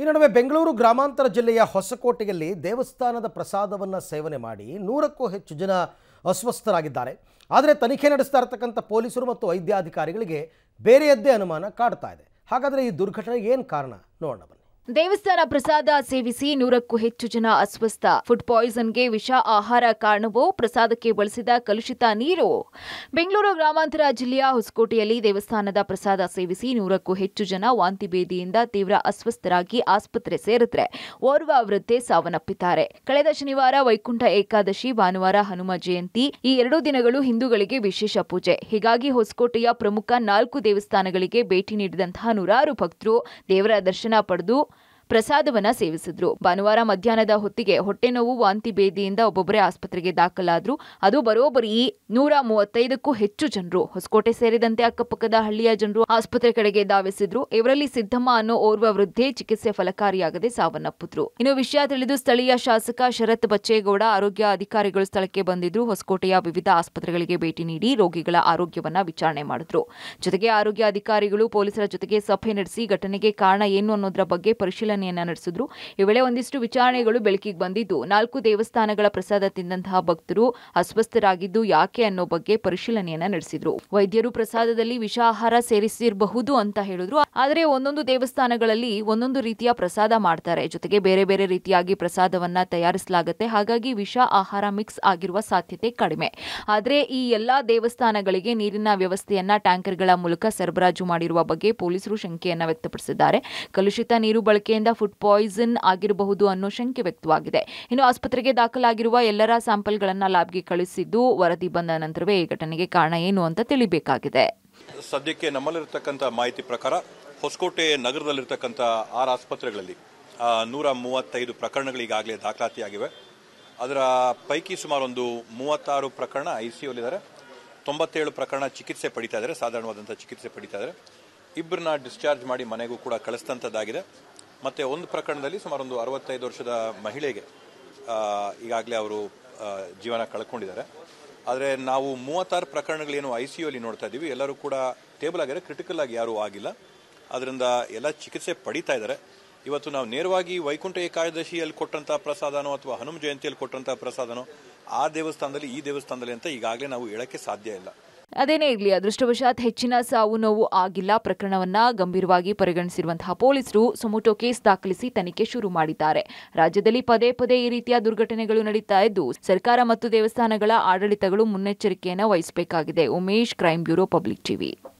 ಈ ನಡುವೆ ಬೆಂಗಳೂರು ಗ್ರಾಮಾಂತರ ಜಿಲ್ಲೆಯ ಹೊಸಕೋಟೆಯಲ್ಲಿ ದೇವಸ್ಥಾನದ ಪ್ರಸಾದವನ್ನು ಸೇವನೆ ಮಾಡಿ ನೂರಕ್ಕೂ ಹೆಚ್ಚು ಜನ ಅಸ್ವಸ್ಥರಾಗಿದ್ದಾರೆ ಆದರೆ ತನಿಖೆ ನಡೆಸ್ತಾ ಇರತಕ್ಕಂಥ ಪೊಲೀಸರು ಮತ್ತು ವೈದ್ಯಾಧಿಕಾರಿಗಳಿಗೆ ಬೇರೆಯದ್ದೇ ಅನುಮಾನ ಕಾಡ್ತಾ ಇದೆ ಹಾಗಾದರೆ ಈ ದುರ್ಘಟನೆಗೆ ಏನು ಕಾರಣ ನೋಡೋಣ ದೇವಸ್ಥಾನ ಪ್ರಸಾದ ಸೇವಿಸಿ ನೂರಕ್ಕೂ ಹೆಚ್ಚು ಜನ ಅಸ್ವಸ್ಥ ಫುಡ್ ಪಾಯ್ಸನ್ಗೆ ವಿಷ ಆಹಾರ ಕಾರಣವೋ ಪ್ರಸಾದಕ್ಕೆ ಬಳಸಿದ ಕಲುಷಿತ ನೀರು ಬೆಂಗಳೂರು ಗ್ರಾಮಾಂತರ ಜಿಲ್ಲೆಯ ಹೊಸಕೋಟೆಯಲ್ಲಿ ದೇವಸ್ಥಾನದ ಪ್ರಸಾದ ಸೇವಿಸಿ ನೂರಕ್ಕೂ ಹೆಚ್ಚು ಜನ ವಾಂತಿ ಭೇದಿಯಿಂದ ತೀವ್ರ ಅಸ್ವಸ್ಥರಾಗಿ ಆಸ್ಪತ್ರೆ ಸೇರಿದ್ರೆ ಓರ್ವ ವೃದ್ಧೆ ಸಾವನ್ನಪ್ಪಿದ್ದಾರೆ ಕಳೆದ ಶನಿವಾರ ವೈಕುಂಠ ಏಕಾದಶಿ ಭಾನುವಾರ ಹನುಮ ಜಯಂತಿ ಈ ಎರಡೂ ದಿನಗಳು ಹಿಂದೂಗಳಿಗೆ ವಿಶೇಷ ಪೂಜೆ ಹೀಗಾಗಿ ಹೊಸಕೋಟೆಯ ಪ್ರಮುಖ ನಾಲ್ಕು ದೇವಸ್ಥಾನಗಳಿಗೆ ಭೇಟಿ ನೀಡಿದಂತಹ ನೂರಾರು ಭಕ್ತರು ದೇವರ ದರ್ಶನ ಪಡೆದು ಪ್ರಸಾದವನ್ನ ಸೇವಿಸಿದ್ರು ಭಾನುವಾರ ಮಧ್ಯಾಹ್ನದ ಹೊತ್ತಿಗೆ ಹೊಟ್ಟೆನೋವು ವಾಂತಿ ಬೇದಿಯಿಂದ ಒಬ್ಬೊಬ್ಬರೇ ಆಸ್ಪತ್ರೆಗೆ ದಾಖಲಾದ್ರು ಅದು ಬರೋಬ್ಬರಿ ನೂರ ಮೂವತ್ತೈದಕ್ಕೂ ಹೆಚ್ಚು ಜನರು ಹೊಸಕೋಟೆ ಸೇರಿದಂತೆ ಅಕ್ಕಪಕ್ಕದ ಹಳ್ಳಿಯ ಜನರು ಆಸ್ಪತ್ರೆ ಕಡೆಗೆ ಧಾವಿಸಿದ್ರು ಇವರಲ್ಲಿ ಸಿದ್ದಮ್ಮ ಅನ್ನೋ ಓರ್ವ ವೃದ್ಧೆ ಚಿಕಿತ್ಸೆ ಫಲಕಾರಿಯಾಗದೆ ಸಾವನ್ನಪ್ಪಿದ್ರು ಇನ್ನು ವಿಷಯ ತಿಳಿದು ಸ್ಥಳೀಯ ಶಾಸಕ ಶರತ್ ಬಚ್ಚೇಗೌಡ ಆರೋಗ್ಯ ಅಧಿಕಾರಿಗಳು ಸ್ಥಳಕ್ಕೆ ಬಂದಿದ್ರು ಹೊಸಕೋಟೆಯ ವಿವಿಧ ಆಸ್ಪತ್ರೆಗಳಿಗೆ ಭೇಟಿ ನೀಡಿ ರೋಗಿಗಳ ಆರೋಗ್ಯವನ್ನ ವಿಚಾರಣೆ ಮಾಡಿದ್ರು ಜೊತೆಗೆ ಆರೋಗ್ಯ ಅಧಿಕಾರಿಗಳು ಪೊಲೀಸರ ಜೊತೆಗೆ ಸಭೆ ನಡೆಸಿ ಘಟನೆಗೆ ಕಾರಣ ಏನು ಅನ್ನೋದರ ಬಗ್ಗೆ ಪರಿಶೀಲನೆ ಪ್ರತಿಭಟನೆಯನ್ನ ನಡೆಸಿದ್ರು ಈ ವೇಳೆ ಒಂದಿಷ್ಟು ವಿಚಾರಣೆಗಳು ಬೆಳಕಿಗೆ ಬಂದಿದ್ದು ನಾಲ್ಕು ದೇವಸ್ಥಾನಗಳ ಪ್ರಸಾದ ತಿಂದಂತಹ ಭಕ್ತರು ಅಸ್ವಸ್ಥರಾಗಿದ್ದು ಯಾಕೆ ಅನ್ನೋ ಬಗ್ಗೆ ಪರಿಶೀಲನೆಯನ್ನ ನಡೆಸಿದ್ರು ವೈದ್ಯರು ಪ್ರಸಾದದಲ್ಲಿ ವಿಷ ಆಹಾರ ಸೇರಿಸಿರಬಹುದು ಅಂತ ಹೇಳಿದ್ರು ಆದರೆ ಒಂದೊಂದು ದೇವಸ್ಥಾನಗಳಲ್ಲಿ ಒಂದೊಂದು ರೀತಿಯ ಪ್ರಸಾದ ಮಾಡ್ತಾರೆ ಜೊತೆಗೆ ಬೇರೆ ಬೇರೆ ರೀತಿಯಾಗಿ ಪ್ರಸಾದವನ್ನ ತಯಾರಿಸಲಾಗುತ್ತೆ ಹಾಗಾಗಿ ವಿಷ ಆಹಾರ ಮಿಕ್ಸ್ ಆಗಿರುವ ಸಾಧ್ಯತೆ ಕಡಿಮೆ ಆದರೆ ಈ ಎಲ್ಲಾ ದೇವಸ್ಥಾನಗಳಿಗೆ ನೀರಿನ ವ್ಯವಸ್ಥೆಯನ್ನ ಟ್ಯಾಂಕರ್ಗಳ ಮೂಲಕ ಸರಬರಾಜು ಮಾಡಿರುವ ಬಗ್ಗೆ ಪೊಲೀಸರು ಶಂಕೆಯನ್ನ ವ್ಯಕ್ತಪಡಿಸಿದ್ದಾರೆ ಕಲುಷಿತ ನೀರು ಬಳಕೆಯಿಂದ ಫುಡ್ ಪಾಯ್ಸನ್ ಆಗಿರಬಹುದು ಅನ್ನೋ ಶಂಕೆ ವ್ಯಕ್ತವಾಗಿದೆ ಇನ್ನು ಆಸ್ಪತ್ರೆಗೆ ದಾಖಲಾಗಿರುವ ಎಲ್ಲರ ಸ್ಯಾಂಪಲ್ಗಳನ್ನು ಲ್ಯಾಬ್ಗೆ ಕಳಿಸಿದ್ದು ವರದಿ ಬಂದ ನಂತರವೇ ಈ ಘಟನೆಗೆ ಕಾರಣ ಏನು ಅಂತ ತಿಳಿಬೇಕಾಗಿದೆ ಸದ್ಯಕ್ಕೆ ನಮ್ಮಲ್ಲಿರ್ತಕ್ಕಂಥ ಮಾಹಿತಿ ಪ್ರಕಾರ ಹೊಸಕೋಟೆ ನಗರದಲ್ಲಿರ್ತಕ್ಕಂಥ ಆರು ಆಸ್ಪತ್ರೆಗಳಲ್ಲಿ ನೂರ ಮೂವತ್ತೈದು ಪ್ರಕರಣಗಳು ಈಗಾಗಲೇ ದಾಖಲಾತಿಯಾಗಿವೆ ಅದರ ಪೈಕಿ ಸುಮಾರು ಒಂದು ಮೂವತ್ತಾರು ಪ್ರಕರಣ ಐ ಸಿ ಯುಲ್ಲಿದ್ದಾರೆ ತೊಂಬತ್ತೇಳು ಪ್ರಕರಣ ಚಿಕಿತ್ಸೆ ಪಡಿತಾ ಇದ್ದಾರೆ ಸಾಧಾರಣವಾದಂಥ ಚಿಕಿತ್ಸೆ ಪಡಿತಾ ಇದ್ದಾರೆ ಇಬ್ಬರನ್ನ ಡಿಸ್ಚಾರ್ಜ್ ಮಾಡಿ ಮನೆಗೂ ಕೂಡ ಕಳಿಸಿದಂಥದ್ದಾಗಿದೆ ಮತ್ತೆ ಒಂದು ಪ್ರಕರಣದಲ್ಲಿ ಸುಮಾರು ಒಂದು ಅರವತ್ತೈದು ವರ್ಷದ ಮಹಿಳೆಗೆ ಈಗಾಗಲೇ ಅವರು ಜೀವನ ಕಳ್ಕೊಂಡಿದ್ದಾರೆ ಆದರೆ ನಾವು ಮೂವತ್ತಾರು ಪ್ರಕರಣಗಳೇನು ಐ ಸಿ ಯುಲ್ಲಿ ನೋಡ್ತಾ ಇದ್ದೀವಿ ಎಲ್ಲರೂ ಕೂಡ ಟೇಬಲ್ ಆಗಿದ್ದಾರೆ ಕ್ರಿಟಿಕಲ್ ಆಗಿ ಯಾರೂ ಆಗಿಲ್ಲ ಅದರಿಂದ ಎಲ್ಲ ಚಿಕಿತ್ಸೆ ಪಡೀತಾ ಇದ್ದಾರೆ ಇವತ್ತು ನಾವು ನೇರವಾಗಿ ವೈಕುಂಠ ಏಕಾದಶಿಯಲ್ಲಿ ಕೊಟ್ಟಂತಹ ಪ್ರಸಾದನೋ ಅಥವಾ ಹನುಮ ಜಯಂತಿಯಲ್ಲಿ ಕೊಟ್ಟಂತಹ ಪ್ರಸಾದನೋ ಆ ದೇವಸ್ಥಾನದಲ್ಲಿ ಈ ದೇವಸ್ಥಾನದಲ್ಲಿ ಅಂತ ಈಗಾಗಲೇ ನಾವು ಹೇಳೋಕ್ಕೆ ಸಾಧ್ಯ ಇಲ್ಲ ಅದೇನೇ ಇರಲಿ ಅದೃಷ್ಟವಶಾತ್ ಹೆಚ್ಚಿನ ಸಾವು ನೋವು ಆಗಿಲ್ಲ ಪ್ರಕರಣವನ್ನ ಗಂಭೀರವಾಗಿ ಪರಿಗಣಿಸಿರುವಂತಹ ಪೊಲೀಸರು ಸೊಮೊಟೊ ಕೇಸ್ ದಾಖಲಿಸಿ ತನಿಖೆ ಶುರು ಮಾಡಿದ್ದಾರೆ ರಾಜ್ಯದಲ್ಲಿ ಪದೇ ಪದೇ ಈ ರೀತಿಯ ದುರ್ಘಟನೆಗಳು ನಡೀತಾ ಇದ್ದು ಸರ್ಕಾರ ಮತ್ತು ದೇವಸ್ಥಾನಗಳ ಆಡಳಿತಗಳು ಮುನ್ನೆಚ್ಚರಿಕೆಯನ್ನು ವಹಿಸಬೇಕಾಗಿದೆ Umesh crime bureau public TV